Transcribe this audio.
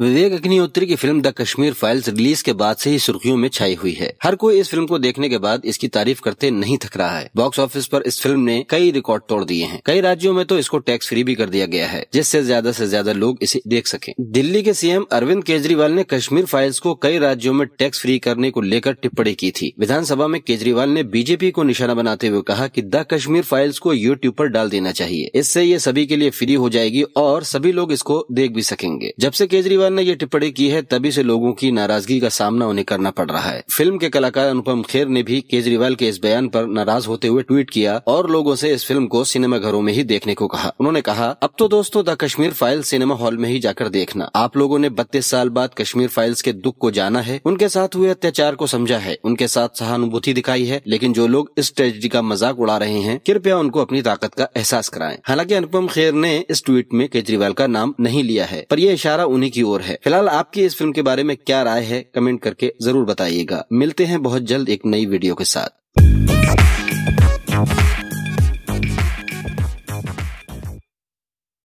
विवेक अग्निहोत्री की film the Kashmir files release के बाद से ही सुर्खियों में छाई हुई है हर कोई इस फिल्म को देखने के बाद इसकी तारीफ करते नहीं थक रहा है बॉक्स ऑफिस पर इस फिल्म ने कई रिकॉर्ड तोड़ दिए हैं कई राज्यों में तो इसको टैक्स फ्री भी कर दिया गया है जिससे ज्यादा से ज्यादा लोग इसे देख सके दिल्ली के सीएम अरविंद केजरीवाल ने कश्मीर फाइल्स को कई राज्यों में टैक्स फ्री करने को लेकर टिप्पणी की थी विधानसभा में केजरीवाल ने बीजेपी को निशाना बनाते हुए कहा की द कश्मीर फाइल्स को यूट्यूब आरोप डाल देना चाहिए इससे ये सभी के लिए फ्री हो जाएगी और सभी लोग इसको देख भी सकेंगे जब से केजरीवाल अनुपम ने यह टिप्पणी की है तभी से लोगों की नाराजगी का सामना उन्हें करना पड़ रहा है फिल्म के कलाकार अनुपम खेर ने भी केजरीवाल के इस बयान पर नाराज होते हुए ट्वीट किया और लोगों से इस फिल्म को सिनेमा घरों में ही देखने को कहा उन्होंने कहा अब तो दोस्तों the Kashmir file cinema hall में ही जाकर देखना आप लोगों ने बत्तीस साल बाद कश्मीर फाइल्स के दुख को जाना है उनके साथ हुए अत्याचार को समझा है उनके साथ सहानुभूति दिखाई है लेकिन जो लोग इस ट्रेजिडी का मजाक उड़ा रहे हैं कृपया उनको अपनी ताकत का एहसास कराएं हालांकि अनुपम खेर ने इस ट्वीट में केजरीवाल का नाम नहीं लिया है पर यह इशारा उन्हीं की ओर दौर है फिलहाल आपकी इस फिल्म के बारे में क्या राय है कमेंट करके जरूर बताइएगा मिलते हैं बहुत जल्द एक नई वीडियो के साथ